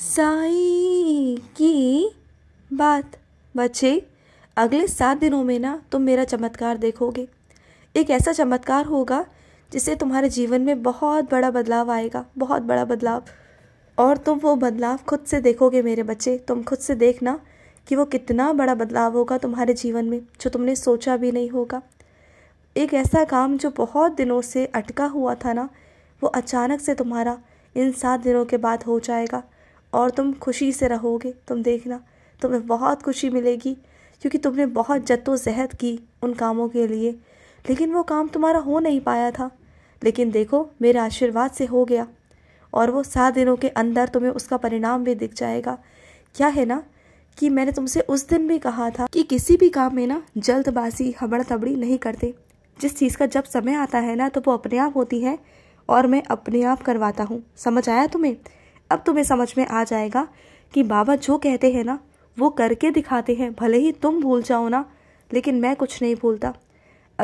साई की बात बच्चे अगले सात दिनों में ना तुम मेरा चमत्कार देखोगे एक ऐसा चमत्कार होगा जिससे तुम्हारे जीवन में बहुत बड़ा बदलाव आएगा बहुत बड़ा बदलाव और तुम वो बदलाव खुद से देखोगे मेरे बच्चे तुम खुद से देखना कि वो कितना बड़ा बदलाव होगा तुम्हारे जीवन में जो तुमने सोचा भी नहीं होगा एक ऐसा काम जो बहुत दिनों से अटका हुआ था ना वो अचानक से तुम्हारा इन सात दिनों के बाद हो जाएगा और तुम खुशी से रहोगे तुम देखना तुम्हें बहुत खुशी मिलेगी क्योंकि तुमने बहुत जद्दोजहद की उन कामों के लिए लेकिन वो काम तुम्हारा हो नहीं पाया था लेकिन देखो मेरे आशीर्वाद से हो गया और वो सात दिनों के अंदर तुम्हें उसका परिणाम भी दिख जाएगा क्या है ना कि मैंने तुमसे उस दिन भी कहा था कि किसी भी काम में ना जल्दबाजी हबड़ तबड़ी नहीं करते जिस चीज़ का जब समय आता है ना तो वो अपने आप होती है और मैं अपने आप करवाता हूँ समझ आया तुम्हें अब तुम्हें समझ में आ जाएगा कि बाबा जो कहते हैं ना वो करके दिखाते हैं भले ही तुम भूल जाओ ना लेकिन मैं कुछ नहीं भूलता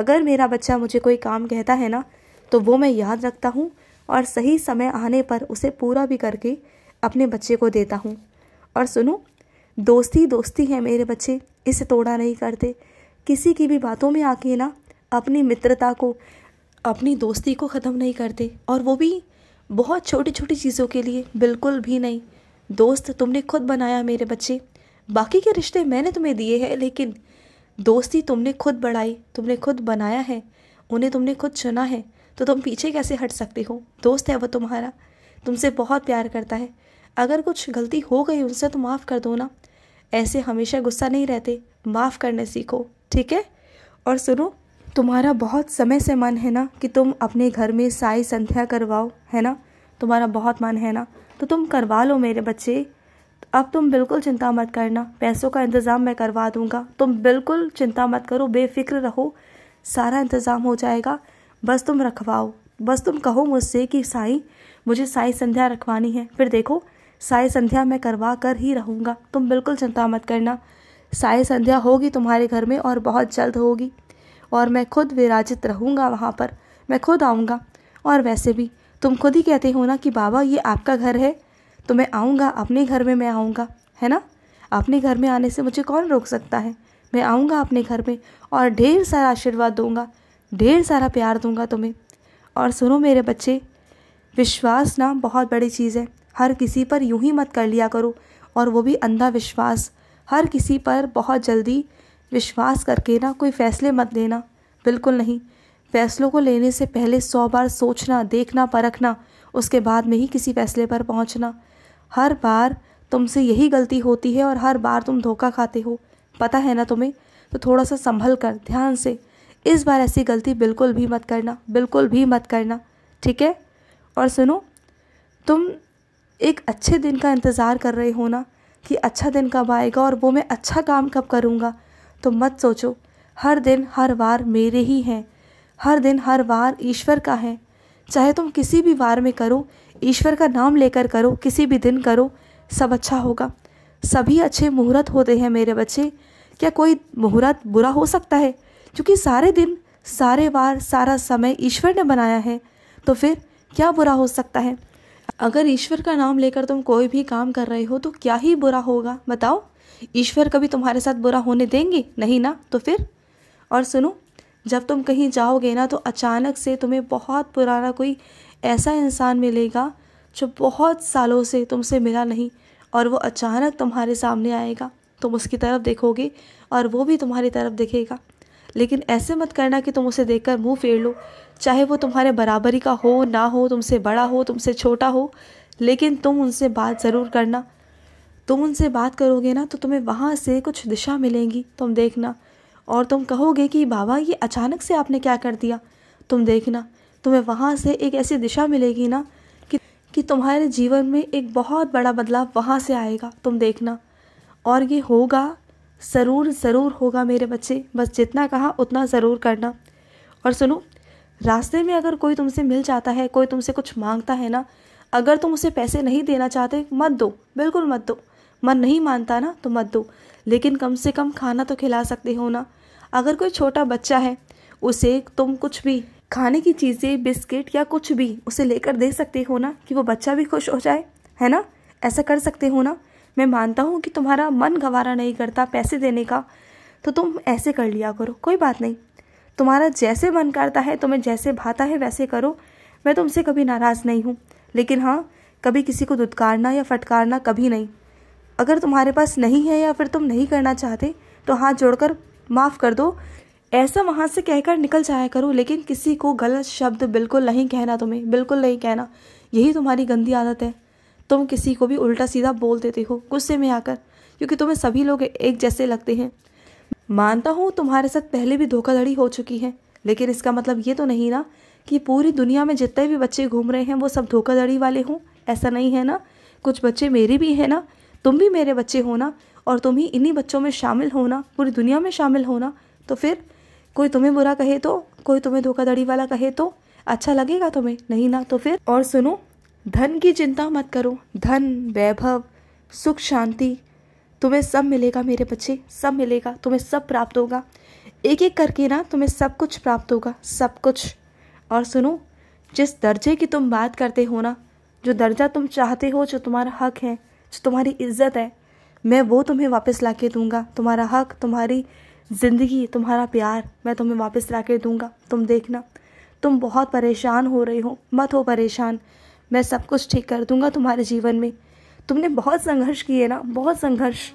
अगर मेरा बच्चा मुझे कोई काम कहता है ना तो वो मैं याद रखता हूँ और सही समय आने पर उसे पूरा भी करके अपने बच्चे को देता हूँ और सुनो दोस्ती दोस्ती है मेरे बच्चे इसे तोड़ा नहीं करते किसी की भी बातों में आके ना अपनी मित्रता को अपनी दोस्ती को ख़त्म नहीं करते और वो भी बहुत छोटी छोटी चीज़ों के लिए बिल्कुल भी नहीं दोस्त तुमने खुद बनाया मेरे बच्चे बाकी के रिश्ते मैंने तुम्हें दिए हैं लेकिन दोस्ती तुमने खुद बढ़ाई तुमने खुद बनाया है उन्हें तुमने खुद चुना है तो तुम पीछे कैसे हट सकते हो दोस्त है वो तुम्हारा तुमसे बहुत प्यार करता है अगर कुछ गलती हो गई उनसे तो माफ़ कर दो ना ऐसे हमेशा गुस्सा नहीं रहते माफ़ करने सीखो ठीक है और सुनो तुम्हारा बहुत समय से मन है ना कि तुम अपने घर में साई संध्या करवाओ है ना तुम्हारा बहुत मन है ना तो तुम करवा लो मेरे बच्चे अब तुम बिल्कुल चिंता मत करना पैसों का इंतज़ाम मैं करवा दूंगा तुम बिल्कुल चिंता मत करो बेफिक्र रहो सारा इंतज़ाम हो जाएगा बस तुम रखवाओ बस तुम कहो मुझसे कि साई मुझे साई संध्या रखवानी है फिर देखो साई संध्या मैं करवा कर ही रहूँगा तुम बिल्कुल चिंता मत करना साई संध्या होगी तुम्हारे घर में और बहुत जल्द होगी और मैं खुद विराजित रहूँगा वहाँ पर मैं खुद आऊँगा और वैसे भी तुम खुद ही कहते हो ना कि बाबा ये आपका घर है तो मैं आऊँगा अपने घर में मैं आऊँगा है ना अपने घर में आने से मुझे कौन रोक सकता है मैं आऊँगा अपने घर में और ढेर सारा आशीर्वाद दूँगा ढेर सारा प्यार दूँगा तुम्हें और सुनो मेरे बच्चे विश्वास ना बहुत बड़ी चीज़ है हर किसी पर यूं ही मत कर लिया करो और वो भी अंधा विश्वास हर किसी पर बहुत जल्दी विश्वास करके ना कोई फैसले मत लेना बिल्कुल नहीं फैसलों को लेने से पहले सौ बार सोचना देखना परखना उसके बाद में ही किसी फैसले पर पहुंचना हर बार तुमसे यही गलती होती है और हर बार तुम धोखा खाते हो पता है ना तुम्हें तो थोड़ा सा संभल कर ध्यान से इस बार ऐसी गलती बिल्कुल भी मत करना बिल्कुल भी मत करना ठीक है और सुनो तुम एक अच्छे दिन का इंतज़ार कर रहे हो ना कि अच्छा दिन कब आएगा और वो मैं अच्छा काम कब करूँगा तो मत सोचो हर दिन हर वार मेरे ही हैं हर दिन हर वार ईश्वर का है चाहे तुम किसी भी वार में करो ईश्वर का नाम लेकर करो किसी भी दिन करो सब अच्छा होगा सभी अच्छे मुहूर्त होते हैं मेरे बच्चे क्या कोई मुहूर्त बुरा हो सकता है क्योंकि सारे दिन सारे वार सारा समय ईश्वर ने बनाया है तो फिर क्या बुरा हो सकता है अगर ईश्वर का नाम लेकर तुम कोई भी काम कर रहे हो तो क्या ही बुरा होगा बताओ ईश्वर कभी तुम्हारे साथ बुरा होने देंगे नहीं ना तो फिर और सुनो जब तुम कहीं जाओगे ना तो अचानक से तुम्हें बहुत पुराना कोई ऐसा इंसान मिलेगा जो बहुत सालों से तुमसे मिला नहीं और वो अचानक तुम्हारे सामने आएगा तुम उसकी तरफ देखोगे और वो भी तुम्हारी तरफ देखेगा लेकिन ऐसे मत करना कि तुम उसे देखकर मुंह फेर लो चाहे वो तुम्हारे बराबरी का हो ना हो तुमसे बड़ा हो तुमसे छोटा हो लेकिन तुम उनसे बात ज़रूर करना तुम उनसे बात करोगे ना तो तुम्हें वहाँ से कुछ दिशा मिलेंगी तुम देखना और तुम कहोगे कि बाबा ये अचानक से आपने क्या कर दिया तुम देखना तुम्हें वहाँ से एक ऐसी दिशा मिलेगी ना कि कि तुम्हारे जीवन में एक बहुत बड़ा बदलाव वहाँ से आएगा तुम देखना और ये होगा ज़रूर ज़रूर होगा मेरे बच्चे बस जितना कहा उतना ज़रूर करना और सुनो रास्ते में अगर कोई तुमसे मिल जाता है कोई तुमसे कुछ मांगता है ना अगर तुम उसे पैसे नहीं देना चाहते मत दो बिल्कुल मत दो मन नहीं मानता ना तो मत दो लेकिन कम से कम खाना तो खिला सकते हो ना अगर कोई छोटा बच्चा है उसे तुम कुछ भी खाने की चीज़ें बिस्किट या कुछ भी उसे लेकर दे सकते हो ना कि वो बच्चा भी खुश हो जाए है ना ऐसा कर सकते हो ना मैं मानता हूँ कि तुम्हारा मन गवारा नहीं करता पैसे देने का तो तुम ऐसे कर लिया करो कोई बात नहीं तुम्हारा जैसे मन करता है तुम्हें जैसे भाता है वैसे करो मैं तुमसे कभी नाराज़ नहीं हूँ लेकिन हाँ कभी किसी को दुदकारना या फटकारना कभी नहीं अगर तुम्हारे पास नहीं है या फिर तुम नहीं करना चाहते तो हाथ जोड़कर माफ़ कर दो ऐसा वहाँ से कहकर निकल जाया करो लेकिन किसी को गलत शब्द बिल्कुल नहीं कहना तुम्हें बिल्कुल नहीं कहना यही तुम्हारी गंदी आदत है तुम किसी को भी उल्टा सीधा बोल देते हो गुस्से में आकर क्योंकि तुम्हें सभी लोग एक जैसे लगते हैं मानता हूँ तुम्हारे साथ पहले भी धोखाधड़ी हो चुकी है लेकिन इसका मतलब ये तो नहीं ना कि पूरी दुनिया में जितने भी बच्चे घूम रहे हैं वो सब धोखाधड़ी वाले हों ऐसा नहीं है ना कुछ बच्चे मेरे भी हैं ना तुम भी मेरे बच्चे हो ना और तुम ही इन्हीं बच्चों में शामिल होना पूरी दुनिया में शामिल होना तो फिर कोई तुम्हें बुरा कहे तो कोई तुम्हें धोखाधड़ी वाला कहे तो अच्छा लगेगा तुम्हें नहीं ना तो फिर और सुनो धन की चिंता मत करो धन वैभव सुख शांति तुम्हें सब मिलेगा मेरे बच्चे सब मिलेगा तुम्हें सब प्राप्त होगा एक एक करके ना तुम्हें सब कुछ प्राप्त होगा सब कुछ और सुनो जिस दर्जे की तुम बात करते हो ना जो दर्जा तुम चाहते हो जो तुम्हारा हक है जो तुम्हारी इज्जत है मैं वो तुम्हें वापस ला के दूँगा तुम्हारा हक तुम्हारी ज़िंदगी तुम्हारा प्यार मैं तुम्हें वापस ला के दूँगा तुम देखना तुम बहुत परेशान हो रही हो मत हो परेशान मैं सब कुछ ठीक कर दूँगा तुम्हारे जीवन में तुमने बहुत संघर्ष किए ना बहुत संघर्ष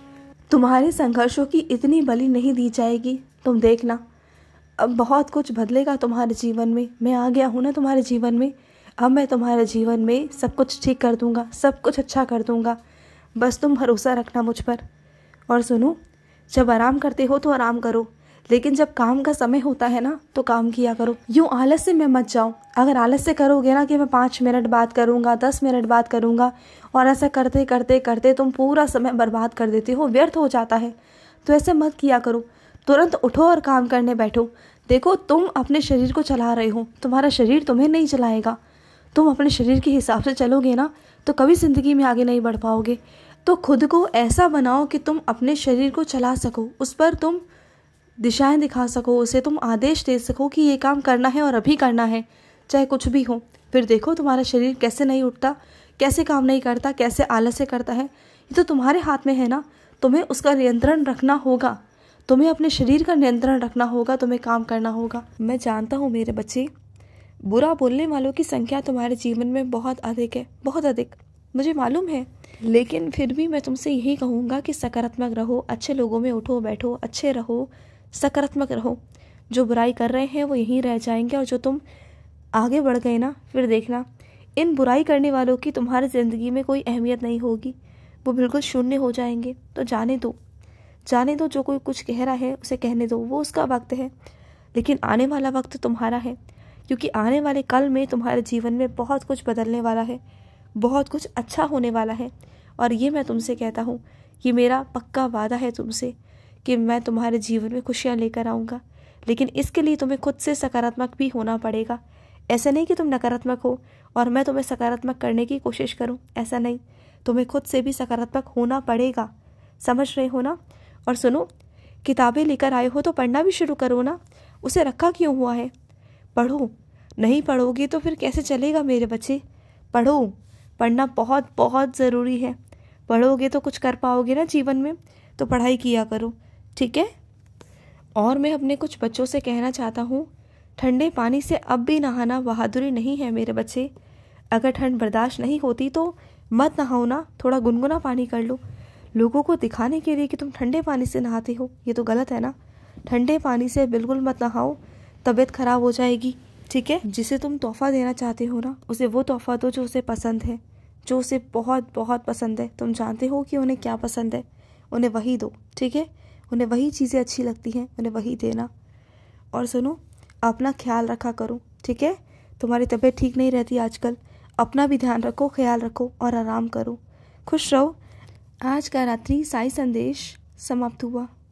तुम्हारे संघर्षों की इतनी बलि नहीं दी जाएगी तुम देखना अब बहुत कुछ बदलेगा तुम्हारे जीवन में मैं आ गया हूँ ना तुम्हारे जीवन में अब मैं तुम्हारे जीवन में सब कुछ ठीक कर दूँगा सब कुछ अच्छा कर दूँगा बस तुम भरोसा रखना मुझ पर और सुनो जब आराम करते हो तो आराम करो लेकिन जब काम का समय होता है ना तो काम किया करो यूँ आलस से मैं मत जाऊँ अगर आलस से करोगे ना कि मैं पाँच मिनट बात करूँगा दस मिनट बात करूँगा और ऐसा करते करते करते तुम पूरा समय बर्बाद कर देते हो व्यर्थ हो जाता है तो ऐसे मत किया करो तुरंत उठो और काम करने बैठो देखो तुम अपने शरीर को चला रहे हो तुम्हारा शरीर तुम्हें नहीं चलाएगा तुम अपने शरीर के हिसाब से चलोगे ना तो कभी ज़िंदगी में आगे नहीं बढ़ पाओगे तो खुद को ऐसा बनाओ कि तुम अपने शरीर को चला सको उस पर तुम दिशाएं दिखा सको उसे तुम आदेश दे सको कि ये काम करना है और अभी करना है चाहे कुछ भी हो फिर देखो तुम्हारा शरीर कैसे नहीं उठता कैसे काम नहीं करता कैसे आलस से करता है ये तो तुम्हारे हाथ में है ना तुम्हें उसका नियंत्रण रखना होगा तुम्हें अपने शरीर का नियंत्रण रखना होगा तुम्हें काम करना होगा मैं जानता हूँ मेरे बच्चे बुरा बोलने वालों की संख्या तुम्हारे जीवन में बहुत अधिक है बहुत अधिक मुझे मालूम है लेकिन फिर भी मैं तुमसे यही कहूँगा कि सकारात्मक रहो अच्छे लोगों में उठो बैठो अच्छे रहो सकारात्मक रहो जो बुराई कर रहे हैं वो यहीं रह जाएंगे और जो तुम आगे बढ़ गए ना फिर देखना इन बुराई करने वालों की तुम्हारी ज़िंदगी में कोई अहमियत नहीं होगी वो बिल्कुल शून्य हो जाएंगे तो जाने दो जाने दो जो कोई कुछ कह रहा है उसे कहने दो वो उसका वक्त है लेकिन आने वाला वक्त तुम्हारा है क्योंकि आने वाले कल में तुम्हारे जीवन में बहुत कुछ बदलने वाला है बहुत कुछ अच्छा होने वाला है और ये मैं तुमसे कहता हूँ कि मेरा पक्का वादा है तुमसे कि मैं तुम्हारे जीवन में खुशियाँ लेकर आऊँगा लेकिन इसके लिए तुम्हें खुद से सकारात्मक भी होना पड़ेगा ऐसा नहीं कि तुम नकारात्मक हो और मैं तुम्हें सकारात्मक करने की कोशिश करूँ ऐसा नहीं तुम्हें खुद से भी सकारात्मक होना पड़ेगा समझ रहे हो ना और सुनो किताबें लेकर आए हो तो पढ़ना भी शुरू करो ना उसे रखा क्यों हुआ है पढ़ो नहीं पढ़ोगे तो फिर कैसे चलेगा मेरे बच्चे पढ़ो पढ़ना बहुत बहुत ज़रूरी है पढ़ोगे तो कुछ कर पाओगे ना जीवन में तो पढ़ाई किया करो ठीक है और मैं अपने कुछ बच्चों से कहना चाहता हूँ ठंडे पानी से अब भी नहाना बहादुरी नहीं है मेरे बच्चे अगर ठंड बर्दाश्त नहीं होती तो मत नहाओ ना थोड़ा गुनगुना पानी कर लो लोगों को दिखाने के लिए कि तुम ठंडे पानी से नहाते हो ये तो गलत है ना ठंडे पानी से बिल्कुल मत नहाओ तबीयत खराब हो जाएगी ठीक है जिसे तुम तोहफा देना चाहते हो ना उसे वो तोहफा दो जो उसे पसंद है जो उसे बहुत बहुत पसंद है तुम जानते हो कि उन्हें क्या पसंद है उन्हें वही दो ठीक है उन्हें वही चीज़ें अच्छी लगती हैं उन्हें वही देना और सुनो अपना ख्याल रखा करो ठीक है तुम्हारी तबीयत ठीक नहीं रहती आजकल अपना भी ध्यान रखो ख्याल रखो और आराम करो खुश रहो आज का रात्रि साई संदेश समाप्त हुआ